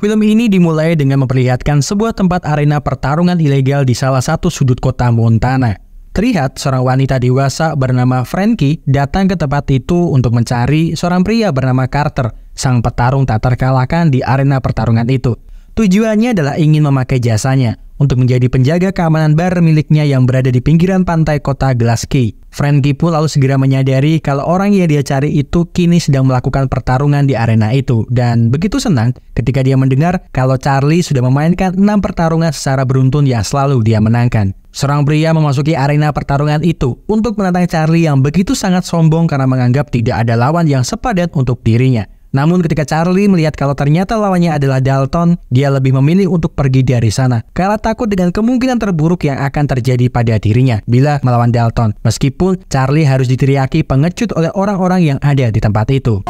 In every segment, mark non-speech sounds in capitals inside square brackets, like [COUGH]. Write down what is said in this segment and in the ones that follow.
Film ini dimulai dengan memperlihatkan sebuah tempat arena pertarungan ilegal di salah satu sudut kota Montana. Terlihat seorang wanita dewasa bernama Frankie datang ke tempat itu untuk mencari seorang pria bernama Carter, sang petarung tak terkalahkan di arena pertarungan itu. Tujuannya adalah ingin memakai jasanya untuk menjadi penjaga keamanan bar miliknya yang berada di pinggiran pantai kota Glasgow. Frankie pun lalu segera menyadari kalau orang yang dia cari itu kini sedang melakukan pertarungan di arena itu dan begitu senang ketika dia mendengar kalau Charlie sudah memainkan enam pertarungan secara beruntun yang selalu dia menangkan. Seorang pria memasuki arena pertarungan itu untuk menantang Charlie yang begitu sangat sombong karena menganggap tidak ada lawan yang sepadat untuk dirinya. Namun ketika Charlie melihat kalau ternyata lawannya adalah Dalton, dia lebih memilih untuk pergi dari sana karena takut dengan kemungkinan terburuk yang akan terjadi pada dirinya bila melawan Dalton. Meskipun Charlie harus diteriaki pengecut oleh orang-orang yang ada di tempat itu.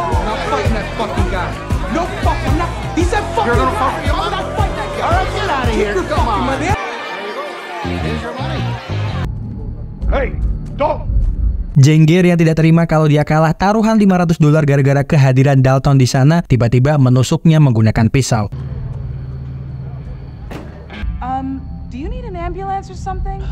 Hey, don't Jengger yang tidak terima kalau dia kalah taruhan 500 dolar gara-gara kehadiran Dalton di sana tiba-tiba menusuknya menggunakan pisau. Um,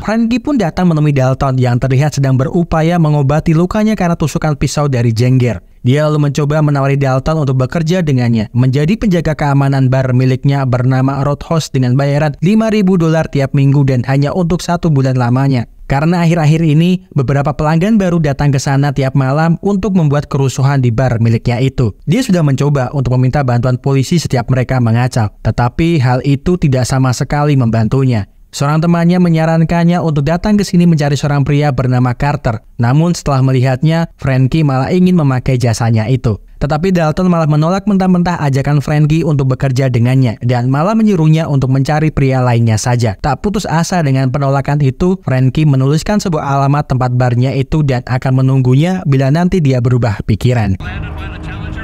Frankie pun datang menemui Dalton yang terlihat sedang berupaya mengobati lukanya karena tusukan pisau dari Jengger. Dia lalu mencoba menawari Dalton untuk bekerja dengannya, menjadi penjaga keamanan bar miliknya bernama Roadhouse dengan bayaran 5.000 dolar tiap minggu dan hanya untuk satu bulan lamanya. Karena akhir-akhir ini beberapa pelanggan baru datang ke sana tiap malam untuk membuat kerusuhan di bar miliknya itu. Dia sudah mencoba untuk meminta bantuan polisi setiap mereka mengacau, tetapi hal itu tidak sama sekali membantunya. Seorang temannya menyarankannya untuk datang ke sini mencari seorang pria bernama Carter. Namun setelah melihatnya, Frankie malah ingin memakai jasanya itu. Tetapi Dalton malah menolak mentah-mentah ajakan Frankie untuk bekerja dengannya dan malah menyuruhnya untuk mencari pria lainnya saja. Tak putus asa dengan penolakan itu, Frankie menuliskan sebuah alamat tempat barnya itu dan akan menunggunya bila nanti dia berubah pikiran. Landed by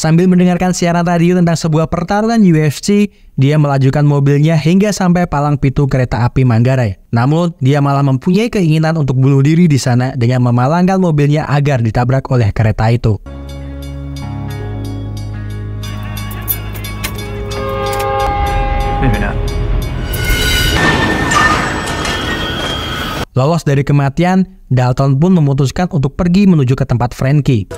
Sambil mendengarkan siaran radio tentang sebuah pertarungan UFC, dia melajukan mobilnya hingga sampai palang pintu kereta api Manggarai. Namun, dia malah mempunyai keinginan untuk bunuh diri di sana dengan memalangkan mobilnya agar ditabrak oleh kereta itu. Lolos dari kematian, Dalton pun memutuskan untuk pergi menuju ke tempat Frankie.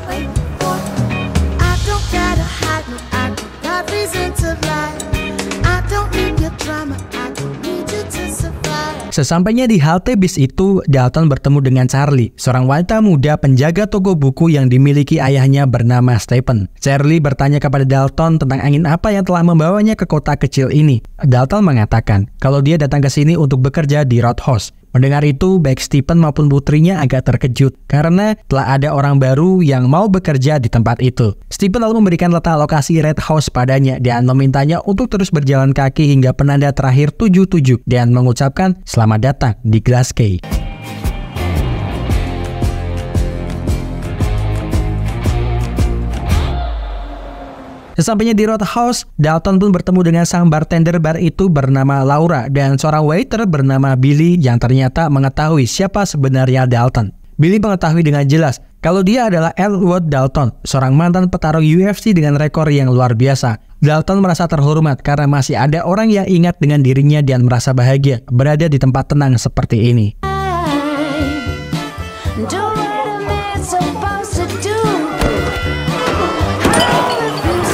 Sesampainya di halte bis itu, Dalton bertemu dengan Charlie, seorang wanita muda penjaga toko buku yang dimiliki ayahnya bernama Stephen. Charlie bertanya kepada Dalton tentang angin apa yang telah membawanya ke kota kecil ini. Dalton mengatakan kalau dia datang ke sini untuk bekerja di Roadhouse. Mendengar itu, baik Stephen maupun putrinya agak terkejut karena telah ada orang baru yang mau bekerja di tempat itu. Stephen lalu memberikan letak lokasi Red House padanya dan memintanya untuk terus berjalan kaki hingga penanda terakhir 77 dan mengucapkan selamat datang di Glasgow. Sesampainya di Roadhouse, Dalton pun bertemu dengan sang bartender bar itu bernama Laura dan seorang waiter bernama Billy yang ternyata mengetahui siapa sebenarnya Dalton. Billy mengetahui dengan jelas kalau dia adalah Edward Dalton, seorang mantan petarung UFC dengan rekor yang luar biasa. Dalton merasa terhormat karena masih ada orang yang ingat dengan dirinya dan merasa bahagia berada di tempat tenang seperti ini.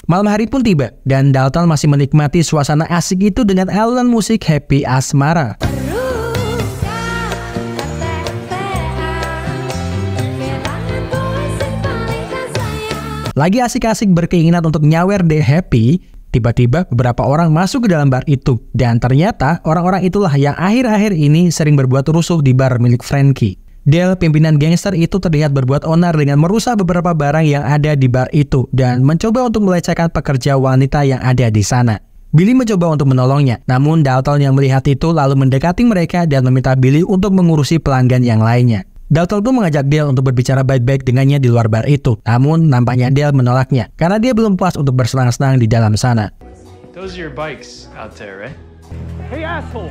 Malam hari pun tiba, dan Dalton masih menikmati suasana asik itu dengan alunan musik happy asmara. Lagi asik-asik berkeinginan untuk nyawer deh happy, Tiba-tiba beberapa orang masuk ke dalam bar itu dan ternyata orang-orang itulah yang akhir-akhir ini sering berbuat rusuh di bar milik Frankie. Del, pimpinan gangster itu terlihat berbuat onar dengan merusak beberapa barang yang ada di bar itu dan mencoba untuk melecehkan pekerja wanita yang ada di sana. Billy mencoba untuk menolongnya, namun Dalton yang melihat itu lalu mendekati mereka dan meminta Billy untuk mengurusi pelanggan yang lainnya. Dalton pun mengajak Del untuk berbicara baik-baik dengannya di luar bar itu, namun nampaknya Del menolaknya karena dia belum puas untuk bersenang-senang di dalam sana. Those are your bikes out there, right? Hey asshole!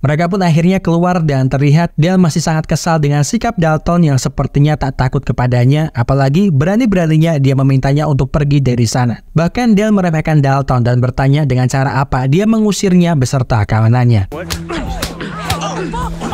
Mereka pun akhirnya keluar dan terlihat Del masih sangat kesal dengan sikap Dalton yang sepertinya tak takut kepadanya, apalagi berani-beraninya dia memintanya untuk pergi dari sana. Bahkan Dale meremehkan Dalton dan bertanya dengan cara apa dia mengusirnya beserta kawanannya. [COUGHS]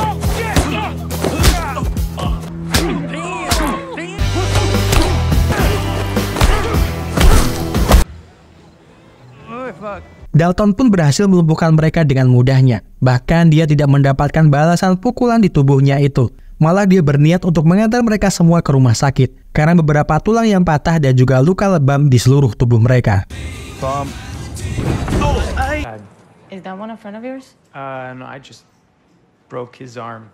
Dalton pun berhasil melumpuhkan mereka dengan mudahnya. Bahkan dia tidak mendapatkan balasan pukulan di tubuhnya itu. Malah dia berniat untuk mengantar mereka semua ke rumah sakit karena beberapa tulang yang patah dan juga luka lebam di seluruh tubuh mereka. Tom. Oh, I... Is that one in front of yours? Uh, no, I just broke his arm.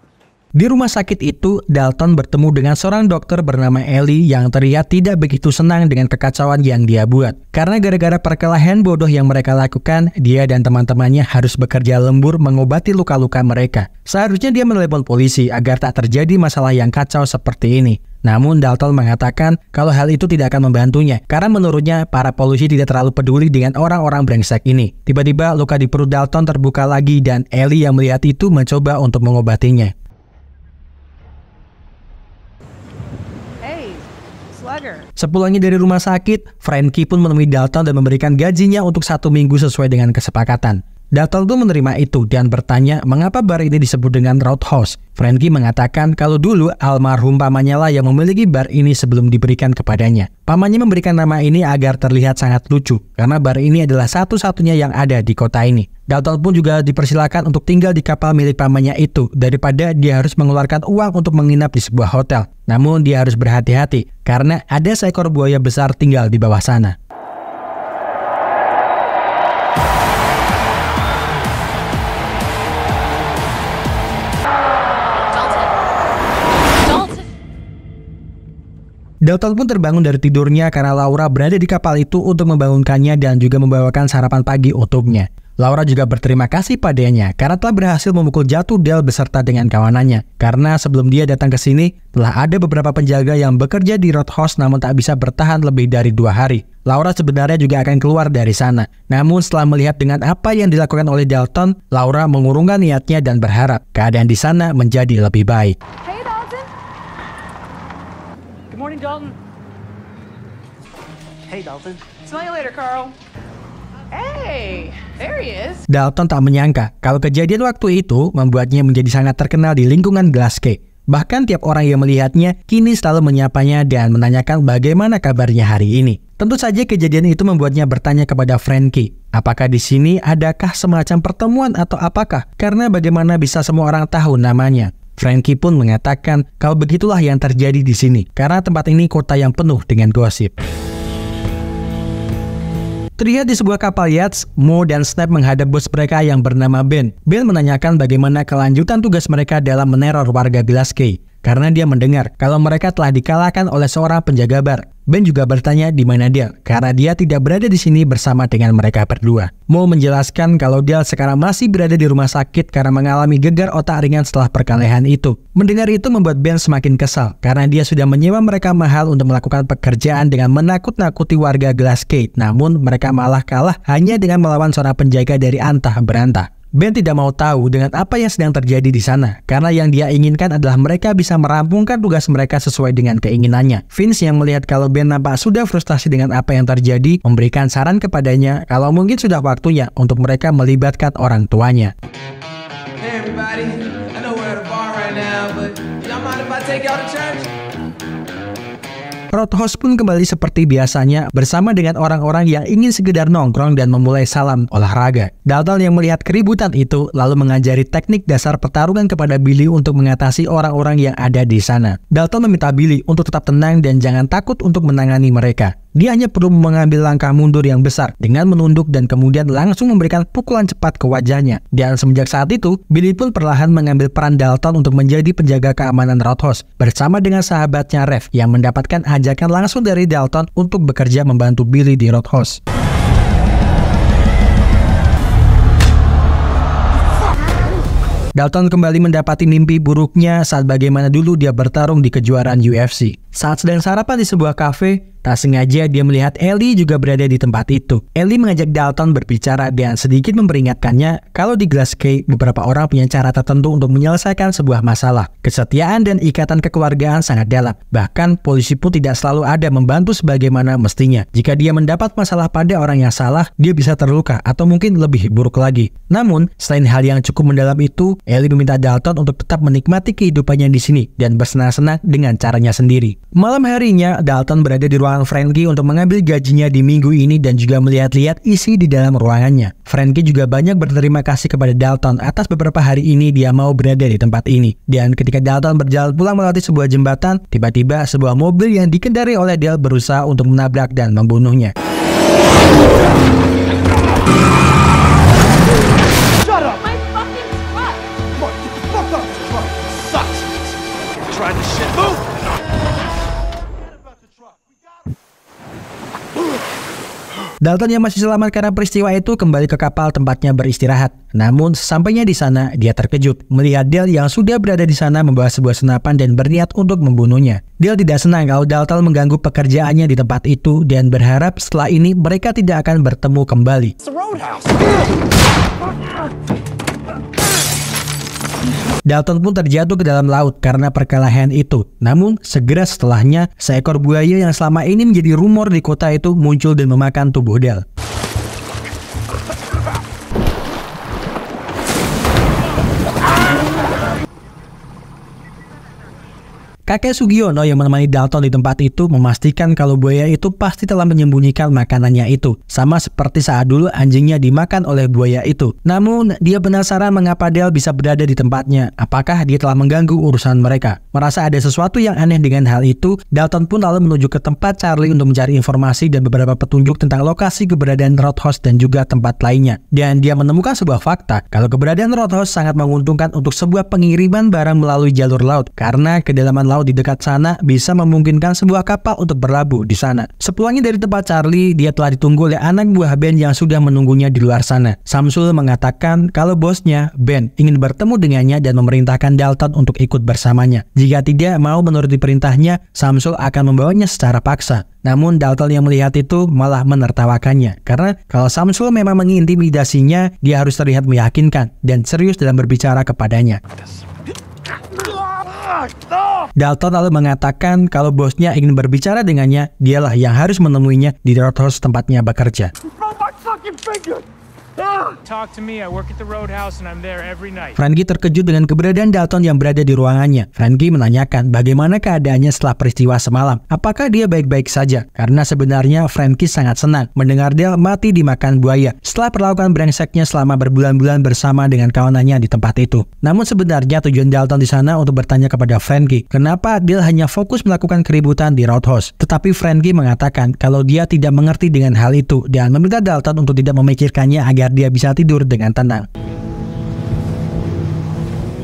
Di rumah sakit itu, Dalton bertemu dengan seorang dokter bernama Ellie yang terlihat tidak begitu senang dengan kekacauan yang dia buat. Karena gara-gara perkelahian bodoh yang mereka lakukan, dia dan teman-temannya harus bekerja lembur mengobati luka-luka mereka. Seharusnya dia menelepon polisi agar tak terjadi masalah yang kacau seperti ini. Namun Dalton mengatakan kalau hal itu tidak akan membantunya karena menurutnya para polisi tidak terlalu peduli dengan orang-orang brengsek ini. Tiba-tiba luka di perut Dalton terbuka lagi dan Ellie yang melihat itu mencoba untuk mengobatinya. Sepulangnya dari rumah sakit, Frankie pun menemui Dalton dan memberikan gajinya untuk satu minggu sesuai dengan kesepakatan. Dalton tuh menerima itu dan bertanya mengapa bar ini disebut dengan Roadhouse. Frankie mengatakan kalau dulu almarhum pamannya lah yang memiliki bar ini sebelum diberikan kepadanya. Pamannya memberikan nama ini agar terlihat sangat lucu karena bar ini adalah satu-satunya yang ada di kota ini. Dalton pun juga dipersilakan untuk tinggal di kapal milik pamannya itu daripada dia harus mengeluarkan uang untuk menginap di sebuah hotel. Namun dia harus berhati-hati karena ada seekor buaya besar tinggal di bawah sana. Dalton pun terbangun dari tidurnya karena Laura berada di kapal itu untuk membangunkannya dan juga membawakan sarapan pagi untuknya. Laura juga berterima kasih padanya karena telah berhasil memukul jatuh Del beserta dengan kawanannya. Karena sebelum dia datang ke sini, telah ada beberapa penjaga yang bekerja di Roadhouse namun tak bisa bertahan lebih dari dua hari. Laura sebenarnya juga akan keluar dari sana. Namun setelah melihat dengan apa yang dilakukan oleh Dalton, Laura mengurungkan niatnya dan berharap keadaan di sana menjadi lebih baik. Hey Dalton. Good morning Dalton. Hey Dalton. See later Carl. Dalton tak menyangka kalau kejadian waktu itu membuatnya menjadi sangat terkenal di lingkungan Glasgow. Bahkan tiap orang yang melihatnya kini selalu menyapanya dan menanyakan bagaimana kabarnya hari ini. Tentu saja kejadian itu membuatnya bertanya kepada Frankie, apakah di sini adakah semacam pertemuan atau apakah? Karena bagaimana bisa semua orang tahu namanya? Frankie pun mengatakan kalau begitulah yang terjadi di sini, karena tempat ini kota yang penuh dengan gosip. Terlihat di sebuah kapal yachts, Mo dan Snap menghadap bos mereka yang bernama Ben. Ben menanyakan bagaimana kelanjutan tugas mereka dalam meneror warga Glasgow karena dia mendengar kalau mereka telah dikalahkan oleh seorang penjaga bar. Ben juga bertanya di mana dia, karena dia tidak berada di sini bersama dengan mereka berdua. Mo menjelaskan kalau dia sekarang masih berada di rumah sakit karena mengalami gegar otak ringan setelah perkelahian itu. Mendengar itu membuat Ben semakin kesal, karena dia sudah menyewa mereka mahal untuk melakukan pekerjaan dengan menakut-nakuti warga Glassgate, namun mereka malah kalah hanya dengan melawan seorang penjaga dari antah berantah. Ben tidak mau tahu dengan apa yang sedang terjadi di sana, karena yang dia inginkan adalah mereka bisa merampungkan tugas mereka sesuai dengan keinginannya. Vince yang melihat kalau Ben nampak sudah frustasi dengan apa yang terjadi, memberikan saran kepadanya kalau mungkin sudah waktunya untuk mereka melibatkan orang tuanya. Hey Roadhouse pun kembali seperti biasanya bersama dengan orang-orang yang ingin sekedar nongkrong dan memulai salam olahraga. Dalton yang melihat keributan itu lalu mengajari teknik dasar pertarungan kepada Billy untuk mengatasi orang-orang yang ada di sana. Dalton meminta Billy untuk tetap tenang dan jangan takut untuk menangani mereka. Dia hanya perlu mengambil langkah mundur yang besar dengan menunduk dan kemudian langsung memberikan pukulan cepat ke wajahnya. Dan semenjak saat itu, Billy pun perlahan mengambil peran Dalton untuk menjadi penjaga keamanan Roadhouse bersama dengan sahabatnya Rev yang mendapatkan ajakan langsung dari Dalton untuk bekerja membantu Billy di Roadhouse. Dalton kembali mendapati mimpi buruknya saat bagaimana dulu dia bertarung di kejuaraan UFC. Saat sedang sarapan di sebuah kafe, Tak sengaja dia melihat Ellie juga berada di tempat itu. Ellie mengajak Dalton berbicara dan sedikit memperingatkannya kalau di Glass beberapa orang punya cara tertentu untuk menyelesaikan sebuah masalah. Kesetiaan dan ikatan kekeluargaan sangat dalam. Bahkan polisi pun tidak selalu ada membantu sebagaimana mestinya. Jika dia mendapat masalah pada orang yang salah, dia bisa terluka atau mungkin lebih buruk lagi. Namun, selain hal yang cukup mendalam itu, Ellie meminta Dalton untuk tetap menikmati kehidupannya di sini dan bersenang-senang dengan caranya sendiri. Malam harinya, Dalton berada di ruang ruangan Frankie untuk mengambil gajinya di minggu ini dan juga melihat-lihat isi di dalam ruangannya. Frankie juga banyak berterima kasih kepada Dalton atas beberapa hari ini dia mau berada di tempat ini. Dan ketika Dalton berjalan pulang melewati sebuah jembatan, tiba-tiba sebuah mobil yang dikendari oleh Dale berusaha untuk menabrak dan membunuhnya. Dalton yang masih selamat karena peristiwa itu kembali ke kapal tempatnya beristirahat. Namun, sampainya di sana, dia terkejut melihat Dale yang sudah berada di sana membawa sebuah senapan dan berniat untuk membunuhnya. Dale tidak senang kalau Dalton mengganggu pekerjaannya di tempat itu dan berharap setelah ini mereka tidak akan bertemu kembali. Dalton pun terjatuh ke dalam laut karena perkelahian itu. Namun, segera setelahnya, seekor buaya yang selama ini menjadi rumor di kota itu muncul dan memakan tubuh Dal. Kakek Sugiono yang menemani Dalton di tempat itu memastikan kalau buaya itu pasti telah menyembunyikan makanannya itu. Sama seperti saat dulu anjingnya dimakan oleh buaya itu. Namun, dia penasaran mengapa Del bisa berada di tempatnya. Apakah dia telah mengganggu urusan mereka? Merasa ada sesuatu yang aneh dengan hal itu, Dalton pun lalu menuju ke tempat Charlie untuk mencari informasi dan beberapa petunjuk tentang lokasi keberadaan Roadhouse dan juga tempat lainnya. Dan dia menemukan sebuah fakta kalau keberadaan Roadhouse sangat menguntungkan untuk sebuah pengiriman barang melalui jalur laut karena kedalaman laut di dekat sana bisa memungkinkan sebuah kapal untuk berlabuh di sana. Sepulangnya dari tempat Charlie, dia telah ditunggu oleh anak buah Ben yang sudah menunggunya di luar sana. Samsul mengatakan kalau bosnya, Ben, ingin bertemu dengannya dan memerintahkan Dalton untuk ikut bersamanya. Jika tidak mau menuruti perintahnya, Samsul akan membawanya secara paksa. Namun Dalton yang melihat itu malah menertawakannya karena kalau Samsul memang mengintimidasinya, dia harus terlihat meyakinkan dan serius dalam berbicara kepadanya. Dalton lalu mengatakan kalau bosnya ingin berbicara dengannya, dialah yang harus menemuinya di Roadhouse tempatnya bekerja. Frankie terkejut dengan keberadaan Dalton yang berada di ruangannya. Frankie menanyakan bagaimana keadaannya setelah peristiwa semalam. Apakah dia baik-baik saja? Karena sebenarnya Frankie sangat senang mendengar Del mati dimakan buaya setelah perlakuan brengseknya selama berbulan-bulan bersama dengan kawanannya di tempat itu. Namun sebenarnya tujuan Dalton di sana untuk bertanya kepada Frankie, kenapa Del hanya fokus melakukan keributan di Roadhouse? Tetapi Frankie mengatakan kalau dia tidak mengerti dengan hal itu dan meminta Dalton untuk tidak memikirkannya agar biar dia bisa tidur dengan tenang.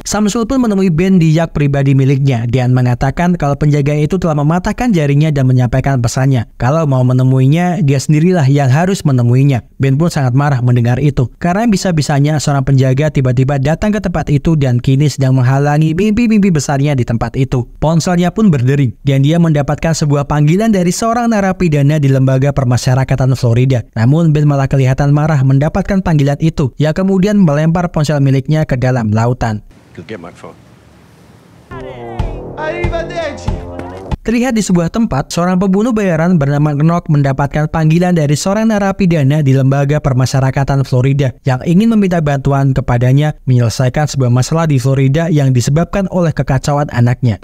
Samsul pun menemui Ben di yak pribadi miliknya. dan mengatakan kalau penjaga itu telah mematahkan jarinya dan menyampaikan pesannya. Kalau mau menemuinya, dia sendirilah yang harus menemuinya. Ben pun sangat marah mendengar itu. Karena bisa-bisanya seorang penjaga tiba-tiba datang ke tempat itu dan kini sedang menghalangi mimpi-mimpi besarnya di tempat itu. Ponselnya pun berdering dan dia mendapatkan sebuah panggilan dari seorang narapidana di lembaga permasyarakatan Florida. Namun Ben malah kelihatan marah mendapatkan panggilan itu yang kemudian melempar ponsel miliknya ke dalam lautan get my phone. Terlihat di sebuah tempat, seorang pembunuh bayaran bernama Knock mendapatkan panggilan dari seorang narapidana di lembaga permasyarakatan Florida yang ingin meminta bantuan kepadanya menyelesaikan sebuah masalah di Florida yang disebabkan oleh kekacauan anaknya.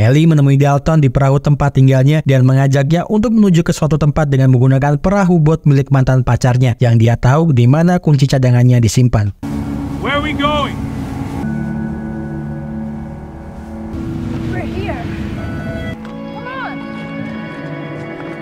Ellie menemui Dalton di perahu tempat tinggalnya dan mengajaknya untuk menuju ke suatu tempat dengan menggunakan perahu bot milik mantan pacarnya yang dia tahu di mana kunci cadangannya disimpan. Where are we going?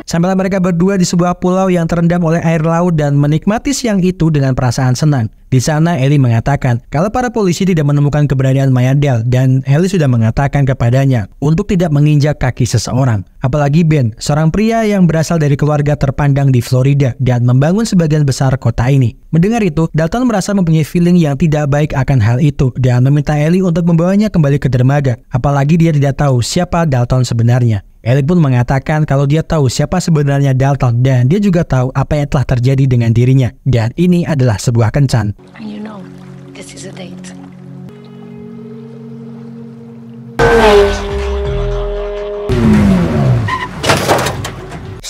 Sambil mereka berdua di sebuah pulau yang terendam oleh air laut dan menikmati siang itu dengan perasaan senang. Di sana, Eli mengatakan kalau para polisi tidak menemukan keberadaan Del dan Eli sudah mengatakan kepadanya untuk tidak menginjak kaki seseorang. Apalagi Ben, seorang pria yang berasal dari keluarga terpandang di Florida dan membangun sebagian besar kota ini. Mendengar itu, Dalton merasa mempunyai feeling yang tidak baik akan hal itu dan meminta Eli untuk membawanya kembali ke dermaga. Apalagi dia tidak tahu siapa Dalton sebenarnya. Eric pun mengatakan kalau dia tahu siapa sebenarnya Dalton dan dia juga tahu apa yang telah terjadi dengan dirinya. Dan ini adalah sebuah kencan. you know,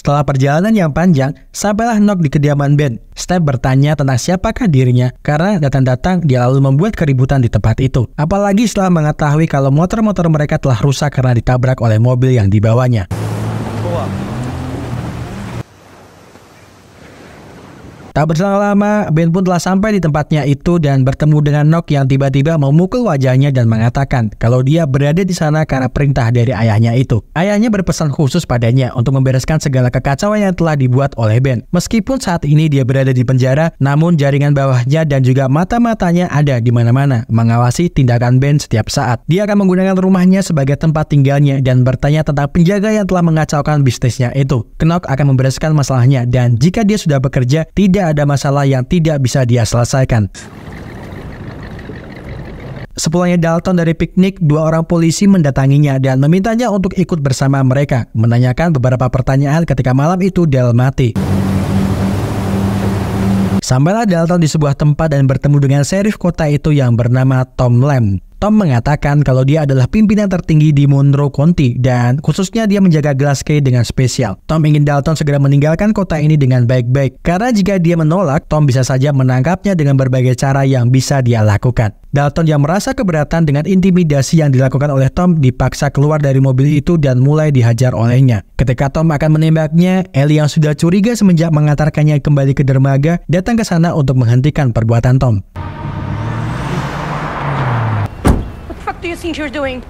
Setelah perjalanan yang panjang, sampailah Nok di kediaman Ben. Step bertanya tentang siapakah dirinya karena datang-datang dia lalu membuat keributan di tempat itu. Apalagi setelah mengetahui kalau motor-motor mereka telah rusak karena ditabrak oleh mobil yang dibawanya. Tak berselang lama, Ben pun telah sampai di tempatnya itu dan bertemu dengan Nok yang tiba-tiba memukul wajahnya dan mengatakan kalau dia berada di sana karena perintah dari ayahnya itu. Ayahnya berpesan khusus padanya untuk membereskan segala kekacauan yang telah dibuat oleh Ben. Meskipun saat ini dia berada di penjara, namun jaringan bawahnya dan juga mata-matanya ada di mana-mana, mengawasi tindakan Ben setiap saat. Dia akan menggunakan rumahnya sebagai tempat tinggalnya dan bertanya tentang penjaga yang telah mengacaukan bisnisnya itu. Knock akan membereskan masalahnya dan jika dia sudah bekerja, tidak ada masalah yang tidak bisa dia selesaikan. Sepulangnya Dalton dari piknik, dua orang polisi mendatanginya dan memintanya untuk ikut bersama mereka, menanyakan beberapa pertanyaan ketika malam itu Del mati. Sampailah Dalton di sebuah tempat dan bertemu dengan serif kota itu yang bernama Tom Lamb. Tom mengatakan kalau dia adalah pimpinan tertinggi di Monroe County dan khususnya dia menjaga Glasgow dengan spesial. Tom ingin Dalton segera meninggalkan kota ini dengan baik-baik karena jika dia menolak, Tom bisa saja menangkapnya dengan berbagai cara yang bisa dia lakukan. Dalton yang merasa keberatan dengan intimidasi yang dilakukan oleh Tom dipaksa keluar dari mobil itu dan mulai dihajar olehnya. Ketika Tom akan menembaknya, Ellie yang sudah curiga semenjak mengantarkannya kembali ke dermaga datang ke sana untuk menghentikan perbuatan Tom. think you're doing?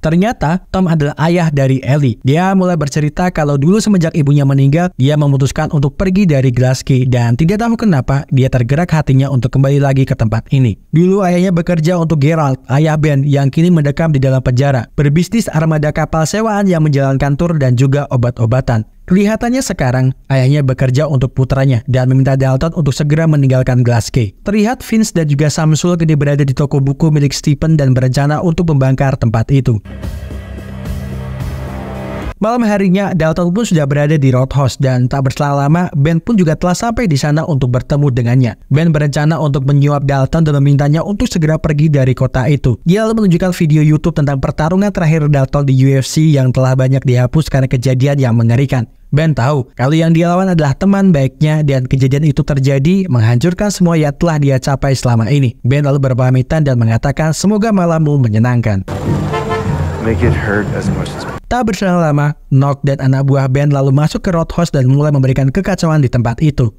Ternyata Tom adalah ayah dari Ellie. Dia mulai bercerita kalau dulu semenjak ibunya meninggal, dia memutuskan untuk pergi dari Glasgow dan tidak tahu kenapa dia tergerak hatinya untuk kembali lagi ke tempat ini. Dulu ayahnya bekerja untuk Gerald, ayah Ben yang kini mendekam di dalam penjara, berbisnis armada kapal sewaan yang menjalankan tur dan juga obat-obatan. Kelihatannya sekarang, ayahnya bekerja untuk putranya dan meminta Dalton untuk segera meninggalkan Glasgow. Terlihat Vince dan juga Samsul kini berada di toko buku milik Stephen dan berencana untuk membangkar tempat itu. Malam harinya, Dalton pun sudah berada di Roadhouse dan tak berselang lama, Ben pun juga telah sampai di sana untuk bertemu dengannya. Ben berencana untuk menyuap Dalton dan memintanya untuk segera pergi dari kota itu. Dia lalu menunjukkan video YouTube tentang pertarungan terakhir Dalton di UFC yang telah banyak dihapus karena kejadian yang mengerikan. Ben tahu kalau yang dia lawan adalah teman baiknya dan kejadian itu terjadi menghancurkan semua yang telah dia capai selama ini. Ben lalu berpamitan dan mengatakan semoga malammu menyenangkan. Make it hurt as much as Tak berselang lama, Nock dan anak buah Ben lalu masuk ke Roadhouse dan mulai memberikan kekacauan di tempat itu.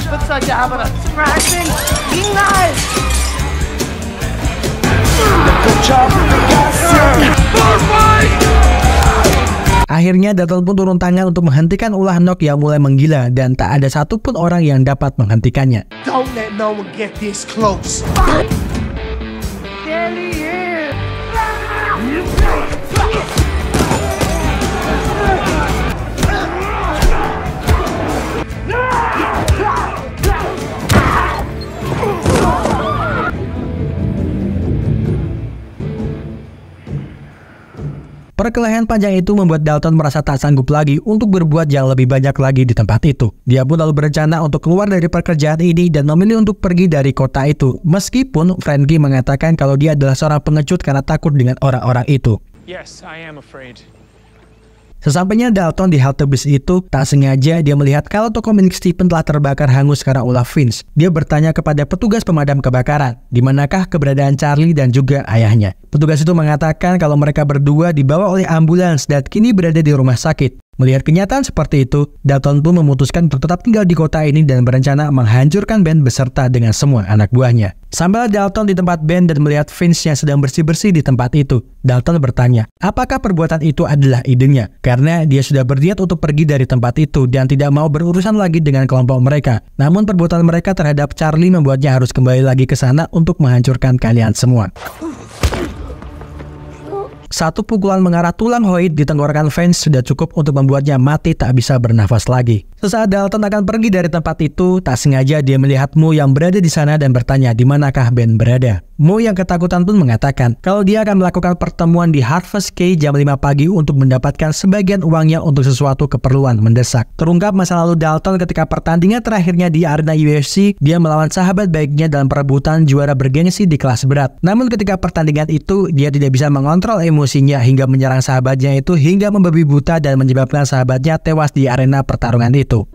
Akhirnya Dattel pun turun tangan untuk menghentikan ulah Nok yang mulai menggila dan tak ada satupun orang yang dapat menghentikannya. Don't let no one get this close. Perkelahian panjang itu membuat Dalton merasa tak sanggup lagi untuk berbuat yang lebih banyak lagi di tempat itu. Dia pun lalu berencana untuk keluar dari pekerjaan ini dan memilih untuk pergi dari kota itu. Meskipun Frankie mengatakan kalau dia adalah seorang pengecut karena takut dengan orang-orang itu. Yes, I am afraid. Sesampainya Dalton di halte bis itu, tak sengaja dia melihat kalau toko milik Stephen telah terbakar hangus karena ulah Vince. Dia bertanya kepada petugas pemadam kebakaran, di manakah keberadaan Charlie dan juga ayahnya. Petugas itu mengatakan kalau mereka berdua dibawa oleh ambulans dan kini berada di rumah sakit. Melihat kenyataan seperti itu, Dalton pun memutuskan untuk tetap tinggal di kota ini dan berencana menghancurkan band beserta dengan semua anak buahnya. Sambil Dalton di tempat band dan melihat Vince yang sedang bersih-bersih di tempat itu, Dalton bertanya, apakah perbuatan itu adalah idenya? Karena dia sudah berniat untuk pergi dari tempat itu dan tidak mau berurusan lagi dengan kelompok mereka. Namun perbuatan mereka terhadap Charlie membuatnya harus kembali lagi ke sana untuk menghancurkan kalian semua. Satu pukulan mengarah tulang Hoyt di tenggorokan Vance sudah cukup untuk membuatnya mati tak bisa bernafas lagi. Sesaat Dalton akan pergi dari tempat itu, tak sengaja dia melihat Mu yang berada di sana dan bertanya di manakah Ben berada. Mu yang ketakutan pun mengatakan kalau dia akan melakukan pertemuan di Harvest K jam 5 pagi untuk mendapatkan sebagian uangnya untuk sesuatu keperluan mendesak. Terungkap masa lalu Dalton ketika pertandingan terakhirnya di arena UFC, dia melawan sahabat baiknya dalam perebutan juara bergengsi di kelas berat. Namun ketika pertandingan itu, dia tidak bisa mengontrol emosi emosinya hingga menyerang sahabatnya itu hingga membabi buta dan menyebabkan sahabatnya tewas di arena pertarungan itu.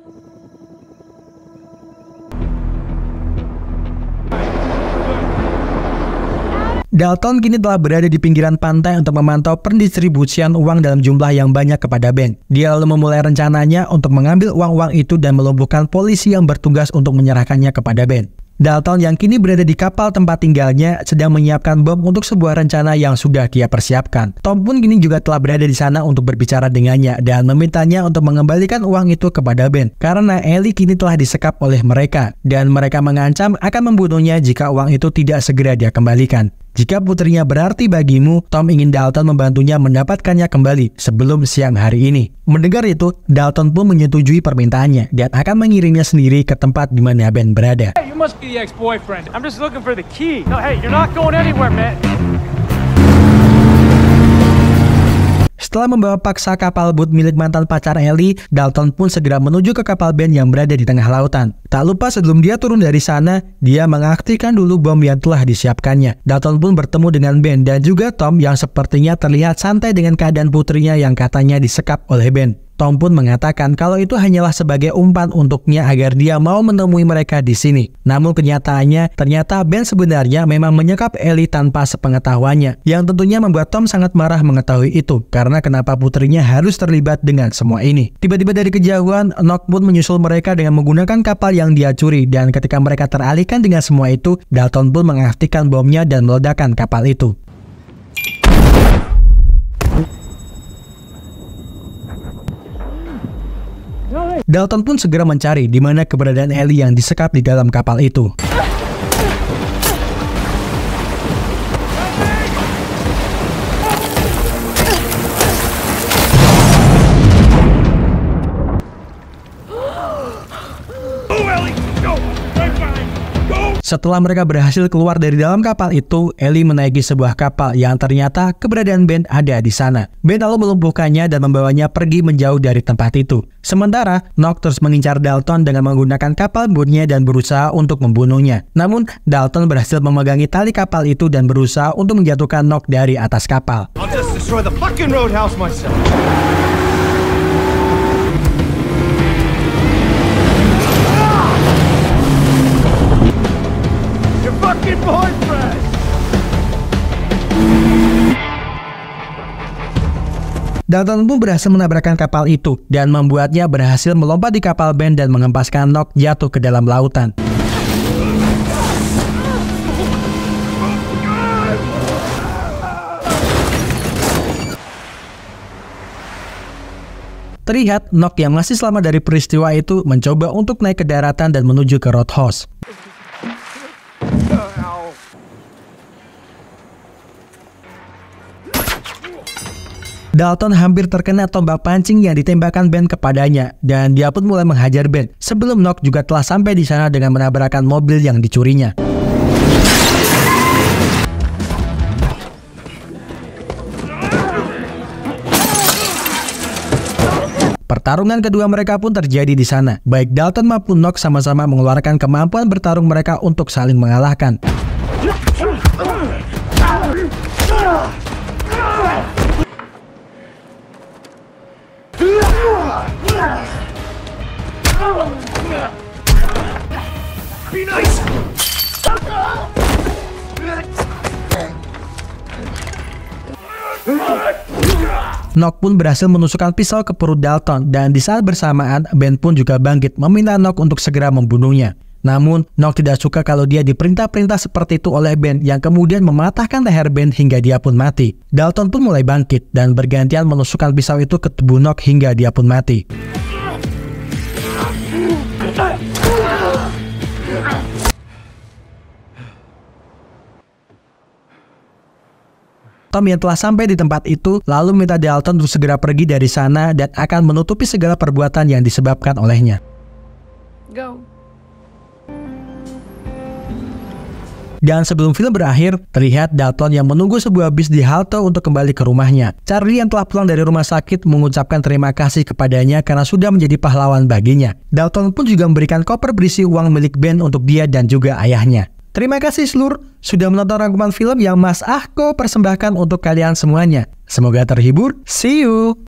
Dalton kini telah berada di pinggiran pantai untuk memantau pendistribusian uang dalam jumlah yang banyak kepada Ben. Dia lalu memulai rencananya untuk mengambil uang-uang itu dan melumpuhkan polisi yang bertugas untuk menyerahkannya kepada Ben. Dalton yang kini berada di kapal tempat tinggalnya sedang menyiapkan bom untuk sebuah rencana yang sudah dia persiapkan. Tom pun kini juga telah berada di sana untuk berbicara dengannya dan memintanya untuk mengembalikan uang itu kepada Ben karena Ellie kini telah disekap oleh mereka dan mereka mengancam akan membunuhnya jika uang itu tidak segera dia kembalikan. Jika putrinya berarti bagimu, Tom ingin Dalton membantunya mendapatkannya kembali sebelum siang hari ini. Mendengar itu, Dalton pun menyetujui permintaannya dan akan mengirimnya sendiri ke tempat di mana Ben berada. Hey, you must be the ex-boyfriend. I'm just looking for the key. No, hey, you're not going anywhere, man. Setelah membawa paksa kapal boot milik mantan pacar Ellie, Dalton pun segera menuju ke kapal band yang berada di tengah lautan. Tak lupa sebelum dia turun dari sana, dia mengaktifkan dulu bom yang telah disiapkannya. Dalton pun bertemu dengan Ben dan juga Tom yang sepertinya terlihat santai dengan keadaan putrinya yang katanya disekap oleh Ben. Tom pun mengatakan kalau itu hanyalah sebagai umpan untuknya agar dia mau menemui mereka di sini. Namun kenyataannya, ternyata Ben sebenarnya memang menyekap Ellie tanpa sepengetahuannya, yang tentunya membuat Tom sangat marah mengetahui itu, karena kenapa putrinya harus terlibat dengan semua ini. Tiba-tiba dari kejauhan, Nock pun menyusul mereka dengan menggunakan kapal yang dia curi, dan ketika mereka teralihkan dengan semua itu, Dalton pun mengaktifkan bomnya dan meledakan kapal itu. Dalton pun segera mencari di mana keberadaan Ellie yang disekap di dalam kapal itu. Setelah mereka berhasil keluar dari dalam kapal itu, Ellie menaiki sebuah kapal yang ternyata keberadaan Ben ada di sana. Ben lalu melumpuhkannya dan membawanya pergi menjauh dari tempat itu. Sementara, Nock terus mengincar Dalton dengan menggunakan kapal bunyinya dan berusaha untuk membunuhnya. Namun, Dalton berhasil memegangi tali kapal itu dan berusaha untuk menjatuhkan Nock dari atas kapal. I'll just destroy the fucking roadhouse myself. fucking boyfriend! Dalton pun berhasil menabrakkan kapal itu dan membuatnya berhasil melompat di kapal Ben dan mengempaskan Nock jatuh ke dalam lautan. Terlihat Nock yang masih selamat dari peristiwa itu mencoba untuk naik ke daratan dan menuju ke Roadhouse. Dalton hampir terkena tombak pancing yang ditembakkan Ben kepadanya dan dia pun mulai menghajar Ben. Sebelum Nock juga telah sampai di sana dengan menabrakkan mobil yang dicurinya. Pertarungan kedua mereka pun terjadi di sana. Baik Dalton maupun Nock sama-sama mengeluarkan kemampuan bertarung mereka untuk saling mengalahkan. Be Nok pun berhasil menusukkan pisau ke perut Dalton dan di saat bersamaan Ben pun juga bangkit meminta Nok untuk segera membunuhnya. Namun, Nok tidak suka kalau dia diperintah-perintah seperti itu oleh Ben yang kemudian mematahkan leher Ben hingga dia pun mati. Dalton pun mulai bangkit dan bergantian menusukkan pisau itu ke tubuh Nok hingga dia pun mati. Tom yang telah sampai di tempat itu lalu minta Dalton untuk segera pergi dari sana dan akan menutupi segala perbuatan yang disebabkan olehnya. Go. Dan sebelum film berakhir, terlihat Dalton yang menunggu sebuah bis di halte untuk kembali ke rumahnya. Charlie yang telah pulang dari rumah sakit mengucapkan terima kasih kepadanya karena sudah menjadi pahlawan baginya. Dalton pun juga memberikan koper berisi uang milik Ben untuk dia dan juga ayahnya. Terima kasih seluruh sudah menonton rangkuman film yang Mas Ahko persembahkan untuk kalian semuanya. Semoga terhibur. See you!